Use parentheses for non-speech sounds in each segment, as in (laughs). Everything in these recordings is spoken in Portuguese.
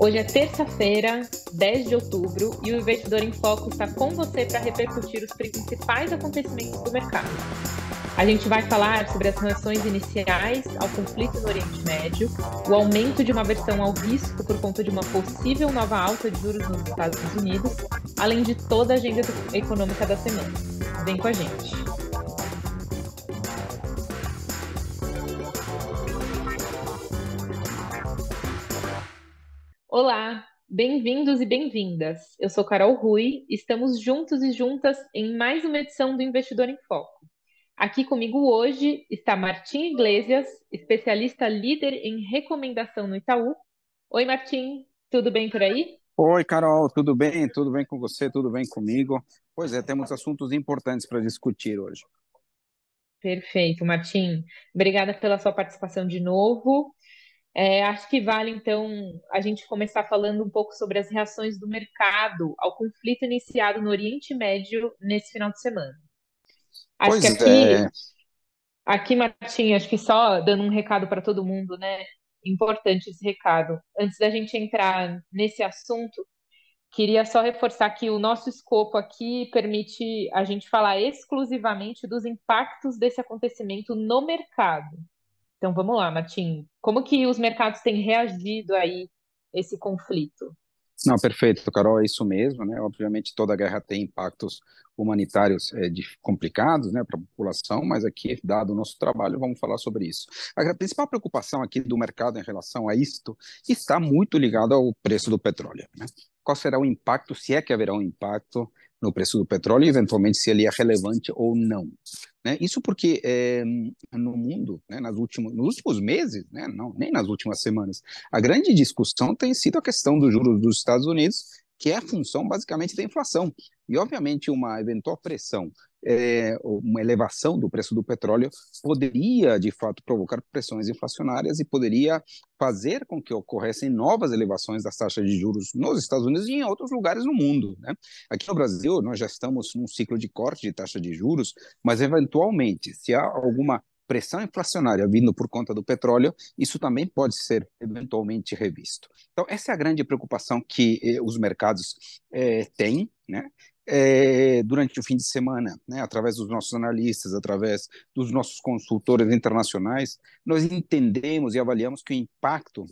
Hoje é terça-feira, 10 de outubro, e o Investidor em Foco está com você para repercutir os principais acontecimentos do mercado. A gente vai falar sobre as reações iniciais ao conflito no Oriente Médio, o aumento de uma versão ao risco por conta de uma possível nova alta de juros nos Estados Unidos, além de toda a agenda econômica da semana. Vem com a gente. Olá, bem-vindos e bem-vindas. Eu sou Carol Rui, estamos juntos e juntas em mais uma edição do Investidor em Foco. Aqui comigo hoje está Martim Iglesias, especialista líder em recomendação no Itaú. Oi, Martim, tudo bem por aí? Oi, Carol, tudo bem? Tudo bem com você? Tudo bem comigo? Pois é, temos assuntos importantes para discutir hoje. Perfeito, Martim. Obrigada pela sua participação de novo. É, acho que vale, então, a gente começar falando um pouco sobre as reações do mercado ao conflito iniciado no Oriente Médio nesse final de semana. Acho pois que aqui, é. aqui, Martim, acho que só dando um recado para todo mundo, né? Importante esse recado. Antes da gente entrar nesse assunto, queria só reforçar que o nosso escopo aqui permite a gente falar exclusivamente dos impactos desse acontecimento no mercado. Então vamos lá, Martim. Como que os mercados têm reagido aí esse conflito? Não, perfeito, Carol, é isso mesmo, né? Obviamente toda guerra tem impactos humanitários é, eh, de, complicados, né, para a população, mas aqui, dado o nosso trabalho, vamos falar sobre isso. A principal preocupação aqui do mercado em relação a isto está muito ligado ao preço do petróleo, né? Qual será o impacto, se é que haverá um impacto no preço do petróleo e, eventualmente, se ele é relevante ou não. Né? Isso porque é, no mundo, né, nas últimas, nos últimos meses, né, não, nem nas últimas semanas, a grande discussão tem sido a questão dos juros dos Estados Unidos, que é a função basicamente da inflação. E, obviamente, uma eventual pressão é, uma elevação do preço do petróleo poderia, de fato, provocar pressões inflacionárias e poderia fazer com que ocorressem novas elevações das taxas de juros nos Estados Unidos e em outros lugares no mundo. Né? Aqui no Brasil, nós já estamos num ciclo de corte de taxa de juros, mas, eventualmente, se há alguma pressão inflacionária vindo por conta do petróleo, isso também pode ser eventualmente revisto. Então, essa é a grande preocupação que eh, os mercados eh, têm, né? é, durante o fim de semana, né, através dos nossos analistas, através dos nossos consultores internacionais, nós entendemos e avaliamos que o impacto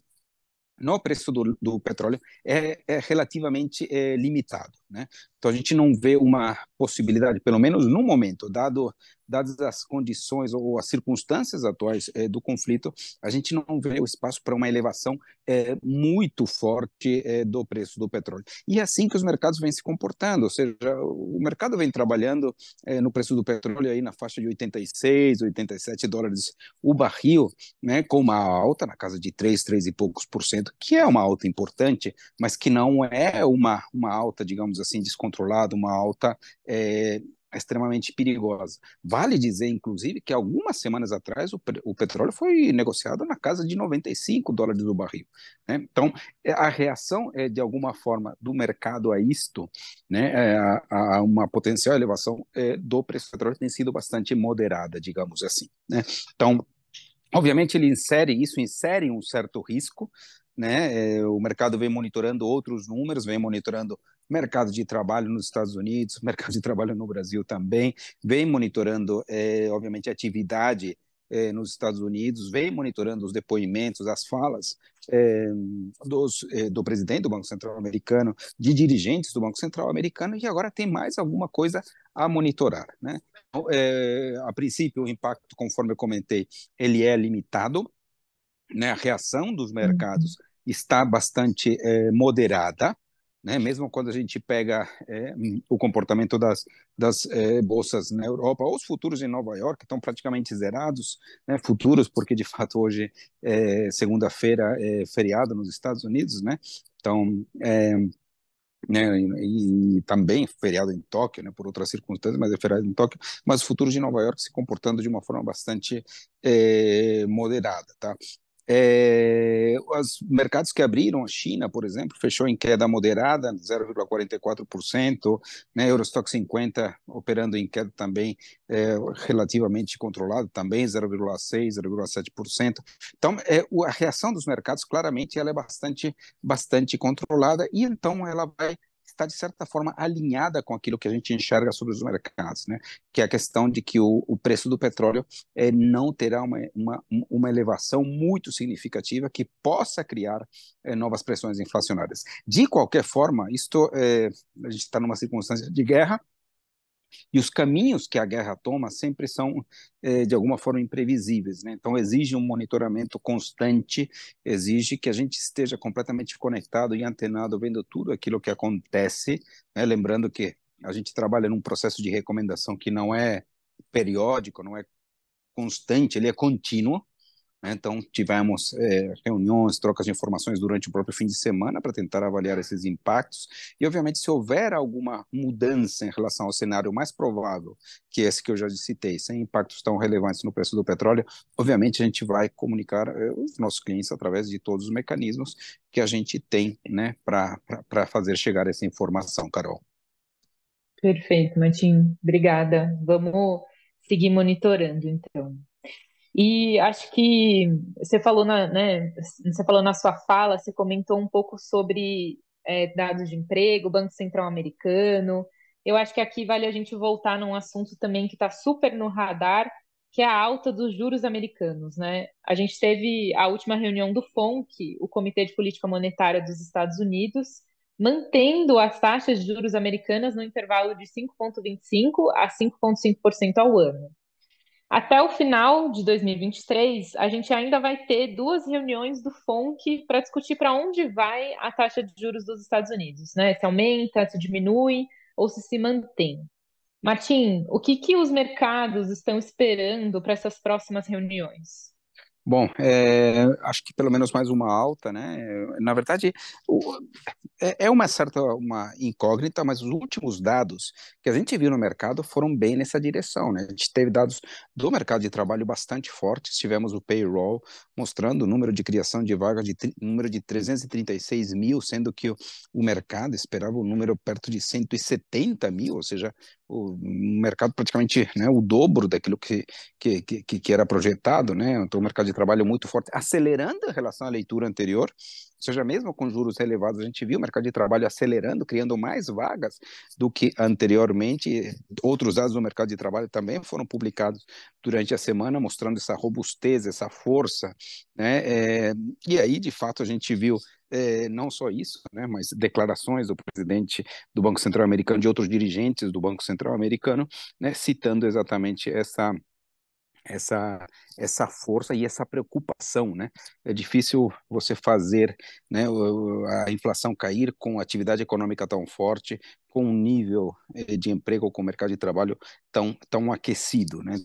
no preço do, do petróleo é, é relativamente é, limitado. Né? Então, a gente não vê uma possibilidade, pelo menos no momento, dado, dadas as condições ou as circunstâncias atuais é, do conflito, a gente não vê o espaço para uma elevação é, muito forte é, do preço do petróleo. E é assim que os mercados vêm se comportando, ou seja, o mercado vem trabalhando é, no preço do petróleo aí na faixa de 86, 87 dólares o barril, né, com uma alta na casa de 3, 3 e poucos por cento crescimento, que é uma alta importante, mas que não é uma, uma alta, digamos assim, descontrolada, uma alta é, extremamente perigosa. Vale dizer, inclusive, que algumas semanas atrás o, o petróleo foi negociado na casa de 95 dólares do barril. Né? Então, é, a reação é de alguma forma do mercado a isto, né, é, a, a, uma potencial elevação é, do preço do petróleo tem sido bastante moderada, digamos assim. Né? Então, Obviamente, ele insere isso, insere um certo risco, né? É, o mercado vem monitorando outros números, vem monitorando mercado de trabalho nos Estados Unidos, (laughs) mercado de trabalho no Brasil também, vem monitorando, é, obviamente, atividade é, nos Estados Unidos, vem monitorando os depoimentos, as falas é, dos, é, do presidente do Banco Central americano, de dirigentes do Banco Central americano, e agora tem mais alguma coisa a monitorar, né? Então, é, a princípio, o impacto, conforme eu comentei, ele é limitado, né, a reação dos uhum. mercados está bastante é, moderada, né? mesmo quando a gente pega é, o comportamento das, das é, bolsas na Europa, ou os futuros em Nova York estão praticamente zerados, né? futuros porque de fato hoje é segunda-feira é feriado nos Estados Unidos, né? então é, né, e, e, também feriado em Tóquio, né, por outras circunstâncias, mas é feriado em Tóquio, mas os futuros de Nova York se comportando de uma forma bastante é, moderada, tá? É, os mercados que abriram, a China, por exemplo, fechou em queda moderada, 0,44%, né, Eurostock 50 operando em queda também é, relativamente controlada, também 0,6%, 0,7%. Então, é, a reação dos mercados, claramente, ela é bastante, bastante controlada e então ela vai está, de certa forma, alinhada com aquilo que a gente enxerga sobre os mercados, né? que é a questão de que o, o preço do petróleo é, não terá uma, uma, uma elevação muito significativa que possa criar é, novas pressões inflacionárias. De qualquer forma, isto, é, a gente está numa circunstância de guerra, e os caminhos que a guerra toma sempre são, eh, de alguma forma, imprevisíveis. Né? Então, exige um monitoramento constante, exige que a gente esteja completamente conectado e antenado, vendo tudo aquilo que acontece. Né? Lembrando que a gente trabalha num processo de recomendação que não é periódico, não é constante, ele é contínuo. Né? Então, tivemos é, reuniões, trocas de informações durante o próprio fim de semana para tentar avaliar esses impactos. E, obviamente, se houver alguma mudança em relação ao cenário mais provável, que é esse que eu já citei, sem impactos tão relevantes no preço do petróleo, obviamente a gente vai comunicar é, os nossos clientes através de todos os mecanismos que a gente tem né, para fazer chegar essa informação, Carol. Perfeito, Martim. Obrigada. Vamos seguir monitorando, então. E acho que você falou na, né, você falou na sua fala, você comentou um pouco sobre é, dados de emprego, Banco Central Americano. Eu acho que aqui vale a gente voltar num assunto também que está super no radar, que é a alta dos juros americanos. Né? A gente teve a última reunião do FONC, o Comitê de Política Monetária dos Estados Unidos, mantendo as taxas de juros americanas no intervalo de 5,25% a 5,5% ao ano. Até o final de 2023, a gente ainda vai ter duas reuniões do FONC para discutir para onde vai a taxa de juros dos Estados Unidos, né? Se aumenta, se diminui ou se se mantém. Martim, o que, que os mercados estão esperando para essas próximas reuniões? Bom, é, acho que pelo menos mais uma alta, né? É, na verdade, o, é, é uma certa uma incógnita, mas os últimos dados que a gente viu no mercado foram bem nessa direção, né? A gente teve dados do mercado de trabalho bastante fortes, tivemos o payroll mostrando o número de criação de vagas, de número de 336 mil, sendo que o, o mercado esperava um número perto de 170 mil, ou seja, o mercado praticamente né, o dobro daquilo que, que, que, que era projetado, né? Então, o mercado de trabalho muito forte, acelerando em relação à leitura anterior, ou seja, mesmo com juros elevados, a gente viu o mercado de trabalho acelerando, criando mais vagas do que anteriormente. Outros dados do mercado de trabalho também foram publicados durante a semana, mostrando essa robustez, essa força, né? É, e aí, de fato, a gente viu é, não só isso, né, mas declarações do presidente do Banco Central Americano, de outros dirigentes do Banco Central Americano, né, citando exatamente essa essa, essa força e essa preocupação, né? É difícil você fazer né, a inflação cair com atividade econômica tão forte, com um nível eh, de emprego com o mercado de trabalho tão, tão aquecido. Né?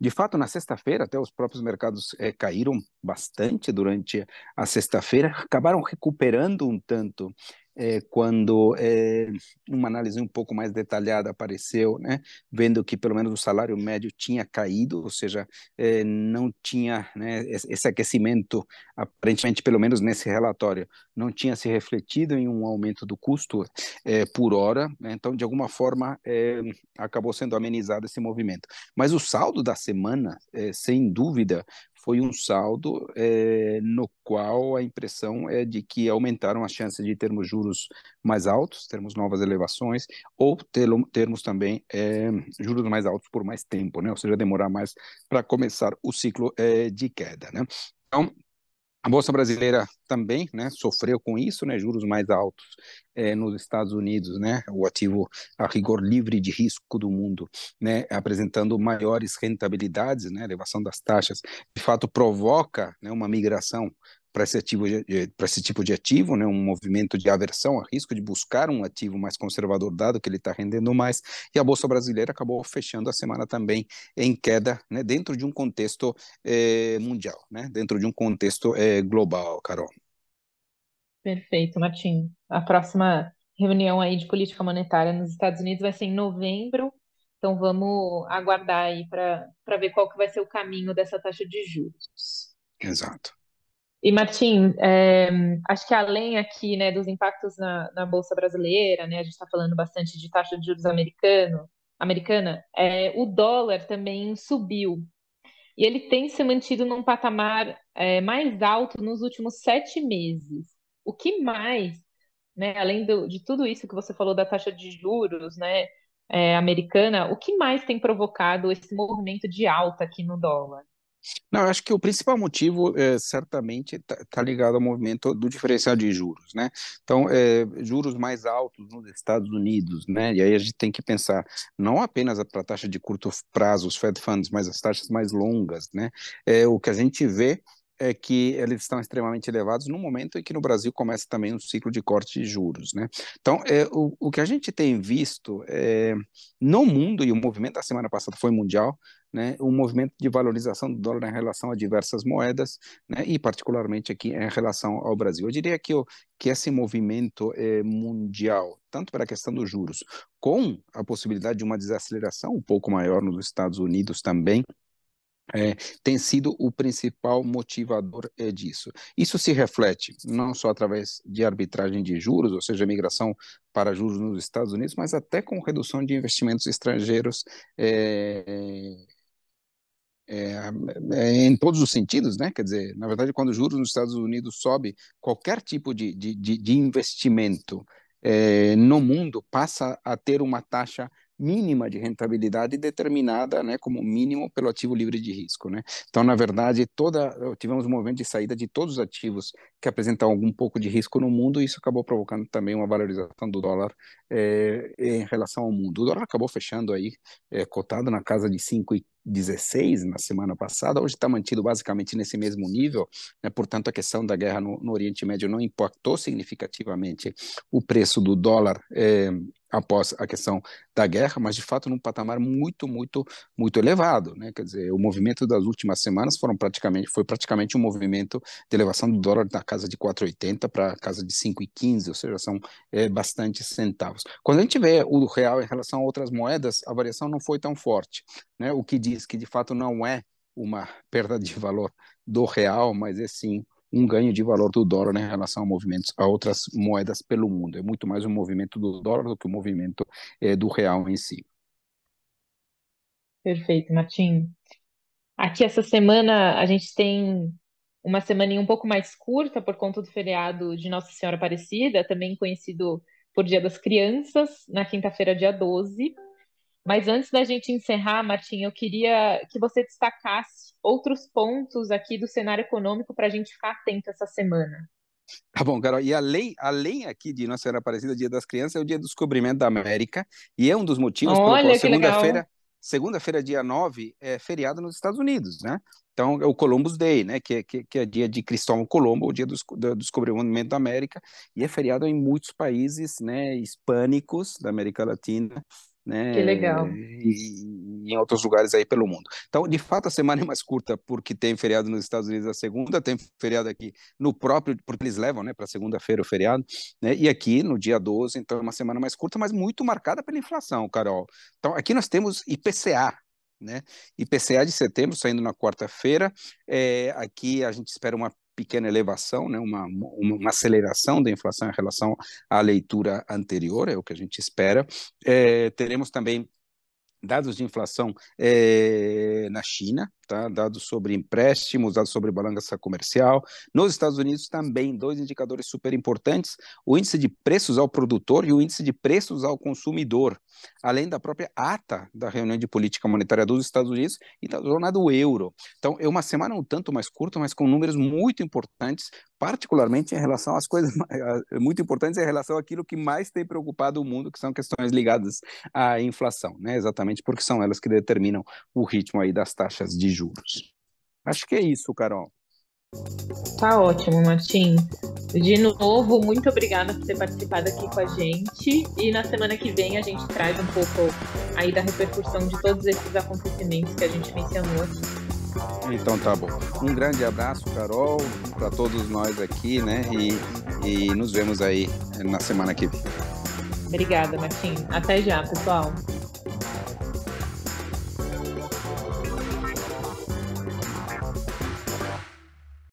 De fato, na sexta-feira, até os próprios mercados é, caíram bastante durante a sexta-feira, acabaram recuperando um tanto é, quando é, uma análise um pouco mais detalhada apareceu, né, vendo que pelo menos o salário médio tinha caído, ou seja, é, não tinha né, esse aquecimento, aparentemente, pelo menos nesse relatório, não tinha se refletido em um aumento do custo por hora, né? então de alguma forma é, acabou sendo amenizado esse movimento. Mas o saldo da semana, é, sem dúvida, foi um saldo é, no qual a impressão é de que aumentaram as chances de termos juros mais altos, termos novas elevações, ou ter, termos também é, juros mais altos por mais tempo, né? ou seja, demorar mais para começar o ciclo é, de queda. Né? Então, a Bolsa Brasileira também né, sofreu com isso, né, juros mais altos é, nos Estados Unidos, né, o ativo a rigor livre de risco do mundo, né, apresentando maiores rentabilidades, né, elevação das taxas, de fato provoca né, uma migração para esse, ativo, esse tipo de ativo, né, um movimento de aversão a risco, de buscar um ativo mais conservador, dado que ele está rendendo mais, e a Bolsa Brasileira acabou fechando a semana também em queda, né, dentro de um contexto eh, mundial, né, dentro de um contexto eh, global, Carol. Perfeito, Martim. A próxima reunião aí de política monetária nos Estados Unidos vai ser em novembro, então vamos aguardar aí para ver qual que vai ser o caminho dessa taxa de juros. Exato. E, Martim, é, acho que além aqui né, dos impactos na, na Bolsa Brasileira, né, a gente está falando bastante de taxa de juros americano, americana, é, o dólar também subiu. E ele tem se mantido num patamar é, mais alto nos últimos sete meses. O que mais, né, além do, de tudo isso que você falou da taxa de juros né, é, americana, o que mais tem provocado esse movimento de alta aqui no dólar? Não, eu acho que o principal motivo é, certamente está tá ligado ao movimento do diferencial de juros, né? Então, é, juros mais altos nos Estados Unidos, né? E aí a gente tem que pensar não apenas para a taxa de curto prazo, os Fed Funds, mas as taxas mais longas, né? É, o que a gente vê é que eles estão extremamente elevados no momento em que no Brasil começa também um ciclo de corte de juros. Né? Então, é, o, o que a gente tem visto é, no mundo, e o movimento da semana passada foi mundial, né, um movimento de valorização do dólar em relação a diversas moedas, né, e particularmente aqui em relação ao Brasil. Eu diria que, que esse movimento eh, mundial, tanto para a questão dos juros, com a possibilidade de uma desaceleração um pouco maior nos Estados Unidos também, é, tem sido o principal motivador é, disso. Isso se reflete não só através de arbitragem de juros, ou seja, migração para juros nos Estados Unidos, mas até com redução de investimentos estrangeiros é, é, é, é, em todos os sentidos, né? Quer dizer, na verdade, quando os juros nos Estados Unidos sobe, qualquer tipo de, de, de investimento é, no mundo passa a ter uma taxa mínima de rentabilidade determinada né, como mínimo pelo ativo livre de risco. Né? Então, na verdade, toda, tivemos um movimento de saída de todos os ativos que apresentam algum pouco de risco no mundo e isso acabou provocando também uma valorização do dólar é, em relação ao mundo. O dólar acabou fechando aí, é, cotado na casa de 5,16 na semana passada, hoje está mantido basicamente nesse mesmo nível, né? portanto a questão da guerra no, no, Oriente Médio não impactou significativamente o preço do dólar eh, após a questão da guerra, mas de fato num patamar muito, muito, muito elevado, né? Quer dizer, o movimento das últimas semanas foram praticamente, foi praticamente um movimento de elevação do dólar da casa de 4,80 para a casa de 5,15, ou seja, são é, bastante centavos. Quando a gente vê o real em relação a outras moedas, a variação não foi tão forte, né? O que diz que de fato não é uma perda de valor do real, mas é sim um ganho de valor do dólar em relação a movimentos a outras moedas pelo mundo. É muito mais um movimento do dólar do que o um movimento é, do real em si. Perfeito, Martim. Aqui essa semana a gente tem uma semaninha um pouco mais curta por conta do feriado de Nossa Senhora Aparecida, também conhecido por Dia das Crianças, na quinta-feira, dia 12. Mas antes da gente encerrar, Martim, eu queria que você destacasse outros pontos aqui do cenário econômico para a gente ficar atento essa semana. Tá bom, Carol. E além, além aqui de Nossa Senhora Aparecida, Dia das Crianças, é o Dia do Descobrimento da América. E é um dos motivos Olha, pelo qual segunda-feira, segunda-feira, dia 9, é feriado nos Estados Unidos, né? Então, é o Columbus Day, né? Que, é, que, que é dia de Cristóvão Colombo, o dia do, do descobrimento da América. E é feriado em muitos países né, hispânicos da América Latina né? Que legal. E, e, em outros lugares aí pelo mundo. Então, de fato, a semana é mais curta porque tem feriado nos Estados Unidos a segunda, tem feriado aqui no próprio, porque eles levam, né, para segunda-feira o feriado, né? E aqui no dia 12, então é uma semana mais curta, mas muito marcada pela inflação, Carol. Então, aqui nós temos IPCA, né? IPCA de setembro saindo na quarta-feira. É, aqui a gente espera uma pequena elevação, né, uma, uma, uma, aceleração da inflação em relação à leitura anterior, é o que a gente espera. É, teremos também dados de inflação é, na China, tá? dados sobre empréstimos, dados sobre balança comercial. Nos Estados Unidos também, dois indicadores super importantes: o índice de preços ao produtor e o índice de preços ao consumidor, além da própria ata da reunião de política monetária dos Estados Unidos e da zona do euro. Então, é uma semana um tanto mais curta, mas com números muito importantes particularmente em relação às coisas (laughs) muito importantes em relação àquilo que mais tem preocupado o mundo, que são questões ligadas à inflação, né? Exatamente porque são elas que determinam o ritmo aí das taxas de juros. Acho que é isso, Carol. Tá ótimo, Martim. De novo, muito obrigada por ter participado aqui com a gente. E na semana que vem a gente traz um pouco aí da repercussão de todos esses acontecimentos que a gente mencionou aqui. Então tá bom. Um grande abraço, Carol, para todos nós aqui, né? E, e nos vemos aí na semana que vem. Obrigada, Martim. Até já, pessoal.